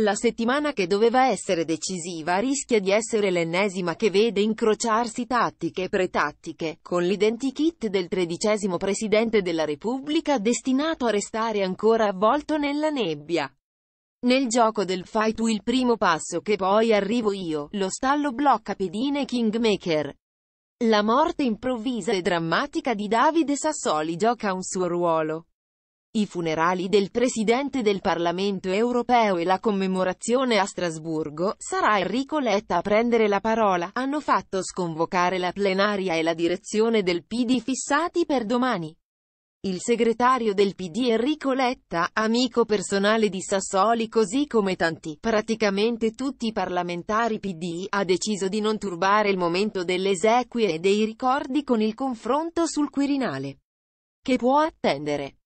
La settimana che doveva essere decisiva rischia di essere l'ennesima che vede incrociarsi tattiche e pretattiche, con l'identikit del tredicesimo Presidente della Repubblica destinato a restare ancora avvolto nella nebbia. Nel gioco del fight il primo passo che poi arrivo io, lo stallo blocca pedine Kingmaker. La morte improvvisa e drammatica di Davide Sassoli gioca un suo ruolo i funerali del Presidente del Parlamento europeo e la commemorazione a Strasburgo, sarà Enrico Letta a prendere la parola, hanno fatto sconvocare la plenaria e la direzione del PD fissati per domani. Il segretario del PD Enrico Letta, amico personale di Sassoli così come tanti, praticamente tutti i parlamentari PD, ha deciso di non turbare il momento delle esequie e dei ricordi con il confronto sul Quirinale. Che può attendere.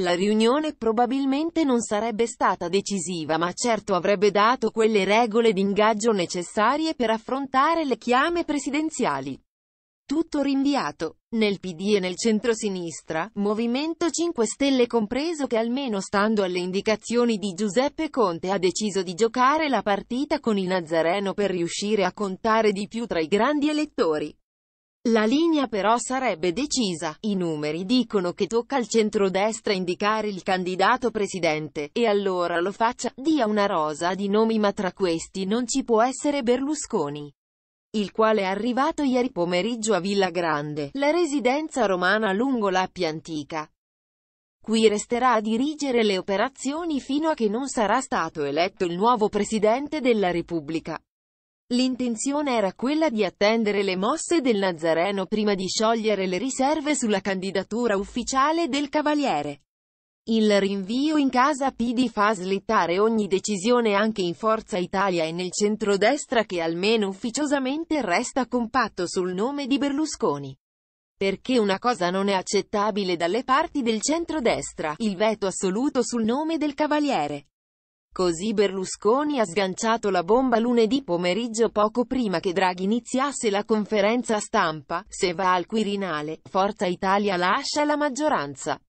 La riunione probabilmente non sarebbe stata decisiva ma certo avrebbe dato quelle regole d'ingaggio necessarie per affrontare le chiame presidenziali. Tutto rinviato. Nel PD e nel centrosinistra, Movimento 5 Stelle compreso che almeno stando alle indicazioni di Giuseppe Conte ha deciso di giocare la partita con il Nazareno per riuscire a contare di più tra i grandi elettori. La linea però sarebbe decisa, i numeri dicono che tocca al centrodestra indicare il candidato presidente, e allora lo faccia, dia una rosa di nomi ma tra questi non ci può essere Berlusconi il quale è arrivato ieri pomeriggio a Villa Grande, la residenza romana lungo l'Appia Antica. Qui resterà a dirigere le operazioni fino a che non sarà stato eletto il nuovo Presidente della Repubblica. L'intenzione era quella di attendere le mosse del Nazareno prima di sciogliere le riserve sulla candidatura ufficiale del Cavaliere. Il rinvio in casa PD fa slittare ogni decisione anche in Forza Italia e nel centrodestra che almeno ufficiosamente resta compatto sul nome di Berlusconi. Perché una cosa non è accettabile dalle parti del centrodestra, il veto assoluto sul nome del Cavaliere. Così Berlusconi ha sganciato la bomba lunedì pomeriggio poco prima che Draghi iniziasse la conferenza stampa, se va al Quirinale, Forza Italia lascia la maggioranza.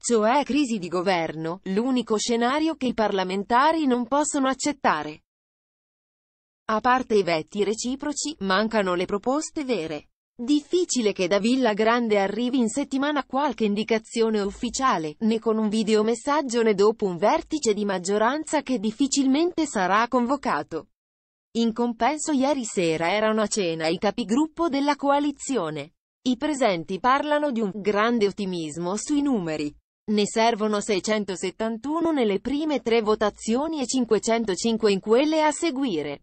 Cioè crisi di governo, l'unico scenario che i parlamentari non possono accettare. A parte i vetti reciproci, mancano le proposte vere. Difficile che da Villa Grande arrivi in settimana qualche indicazione ufficiale, né con un videomessaggio né dopo un vertice di maggioranza che difficilmente sarà convocato. In compenso ieri sera erano a cena i capigruppo della coalizione. I presenti parlano di un grande ottimismo sui numeri. Ne servono 671 nelle prime tre votazioni e 505 in quelle a seguire.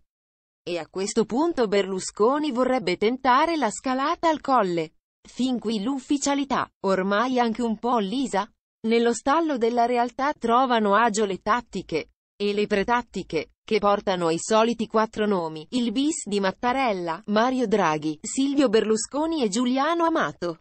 E a questo punto Berlusconi vorrebbe tentare la scalata al colle. Fin qui l'ufficialità, ormai anche un po' lisa. Nello stallo della realtà trovano agio le tattiche. E le pretattiche, che portano ai soliti quattro nomi, il bis di Mattarella, Mario Draghi, Silvio Berlusconi e Giuliano Amato.